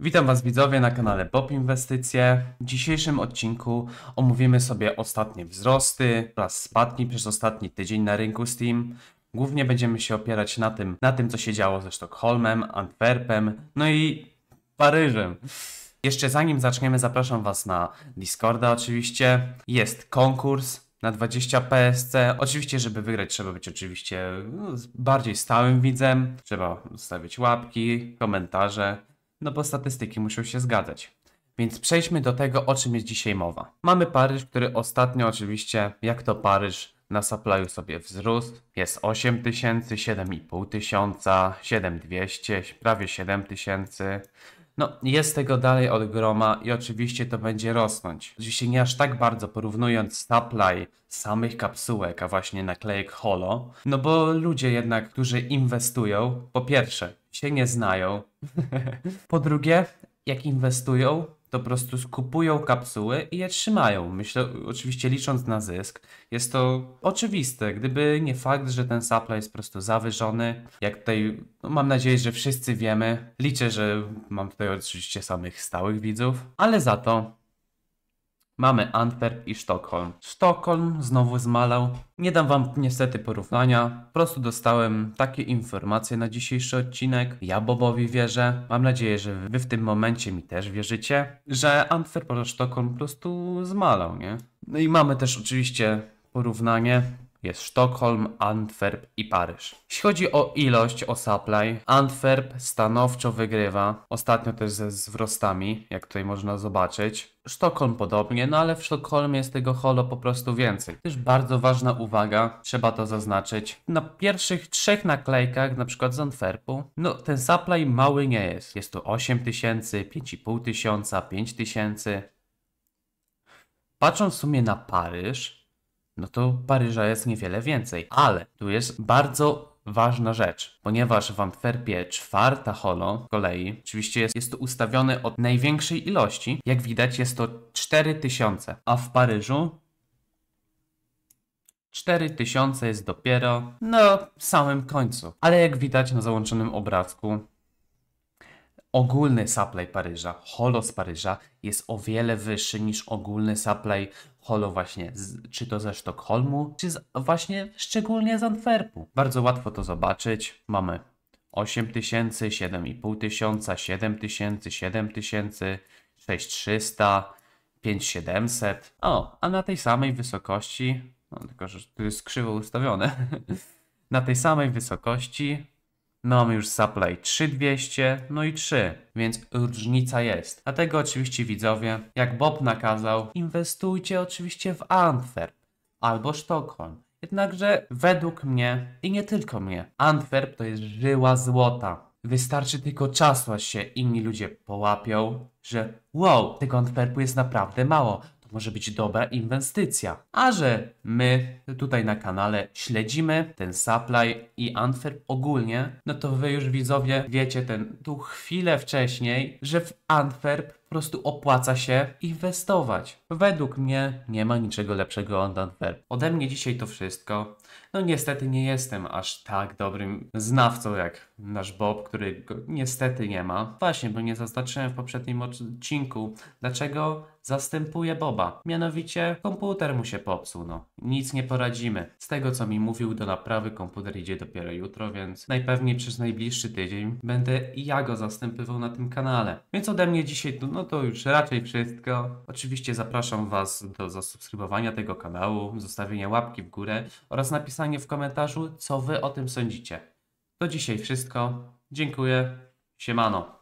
Witam Was widzowie na kanale Bob Inwestycje. W dzisiejszym odcinku omówimy sobie ostatnie wzrosty oraz spadki przez ostatni tydzień na rynku Steam. Głównie będziemy się opierać na tym, na tym co się działo ze Sztokholmem, Antwerpem, no i Paryżem. Jeszcze zanim zaczniemy zapraszam Was na Discorda oczywiście. Jest konkurs, na 20 PSC. Oczywiście, żeby wygrać, trzeba być oczywiście no, bardziej stałym widzem. Trzeba zostawić łapki, komentarze no bo statystyki muszą się zgadzać. Więc przejdźmy do tego, o czym jest dzisiaj mowa. Mamy Paryż, który ostatnio oczywiście, jak to Paryż, na supply'u sobie wzrósł. Jest 8 tysięcy, 7,5 tysiąca, 7200, prawie 7 tysięcy. No, jest tego dalej od groma i oczywiście to będzie rosnąć. Oczywiście nie aż tak bardzo porównując supply samych kapsułek, a właśnie naklejek holo, no bo ludzie jednak, którzy inwestują, po pierwsze, się nie znają, po drugie, jak inwestują, to po prostu skupują kapsuły i je trzymają. Myślę, oczywiście licząc na zysk, jest to oczywiste, gdyby nie fakt, że ten supply jest po prostu zawyżony. Jak tutaj, no mam nadzieję, że wszyscy wiemy. Liczę, że mam tutaj oczywiście samych stałych widzów, ale za to Mamy Antwerp i Sztokholm. Sztokholm znowu zmalał. Nie dam wam niestety porównania. Po prostu dostałem takie informacje na dzisiejszy odcinek. Ja Bobowi wierzę. Mam nadzieję, że wy w tym momencie mi też wierzycie, że Antwerp oraz Sztokholm po prostu zmalał, nie? No i mamy też oczywiście porównanie jest Sztokholm, Antwerp i Paryż. Jeśli chodzi o ilość, o supply, Antwerp stanowczo wygrywa, ostatnio też ze wzrostami, jak tutaj można zobaczyć. Sztokholm podobnie, no ale w Sztokholmie jest tego holo po prostu więcej. Też bardzo ważna uwaga, trzeba to zaznaczyć. Na pierwszych trzech naklejkach, na przykład z Antwerpu, no ten supply mały nie jest. Jest tu 8 tysięcy, 5,5 tysiąca, 5 tysięcy. Patrząc w sumie na Paryż, no to Paryża jest niewiele więcej. Ale tu jest bardzo ważna rzecz, ponieważ w Antwerpie czwarta holo kolei, oczywiście jest, jest to ustawione od największej ilości, jak widać jest to 4000, a w Paryżu 4000 jest dopiero na samym końcu, ale jak widać na załączonym obrazku ogólny supply Paryża, holo z Paryża jest o wiele wyższy niż ogólny supply holo właśnie, z, czy to ze Sztokholmu, czy z, właśnie szczególnie z Antwerpu. Bardzo łatwo to zobaczyć. Mamy 8000, tysięcy, 7000, tysiąca, tysięcy, tysięcy, 6300, 5700. O, a na tej samej wysokości, no tylko że tu jest krzywo ustawione, na tej samej wysokości mamy no, już supply 3200, no i 3, więc różnica jest. Dlatego oczywiście widzowie, jak Bob nakazał, inwestujcie oczywiście w Antwerp albo Sztokholm. Jednakże według mnie i nie tylko mnie, Antwerp to jest żyła złota. Wystarczy tylko czasu, aż się inni ludzie połapią, że wow, tego Antwerpu jest naprawdę mało to może być dobra inwestycja. A że my tutaj na kanale śledzimy ten supply i Antwerp ogólnie, no to wy już widzowie wiecie ten tu chwilę wcześniej, że w Antwerp po prostu opłaca się inwestować. Według mnie nie ma niczego lepszego od Antwerp. Ode mnie dzisiaj to wszystko. No niestety nie jestem aż tak dobrym znawcą jak nasz Bob, który niestety nie ma. Właśnie, bo nie zaznaczyłem w poprzednim odcinku, dlaczego zastępuje Boba. Mianowicie komputer mu się popsuł, no. Nic nie poradzimy. Z tego co mi mówił, do naprawy komputer idzie dopiero jutro, więc najpewniej przez najbliższy tydzień będę ja go zastępywał na tym kanale. Więc ode mnie dzisiaj to, no, no to już raczej wszystko. Oczywiście zapraszam Was do zasubskrybowania tego kanału, zostawienia łapki w górę oraz napisania w komentarzu, co Wy o tym sądzicie. To dzisiaj wszystko. Dziękuję. Siemano.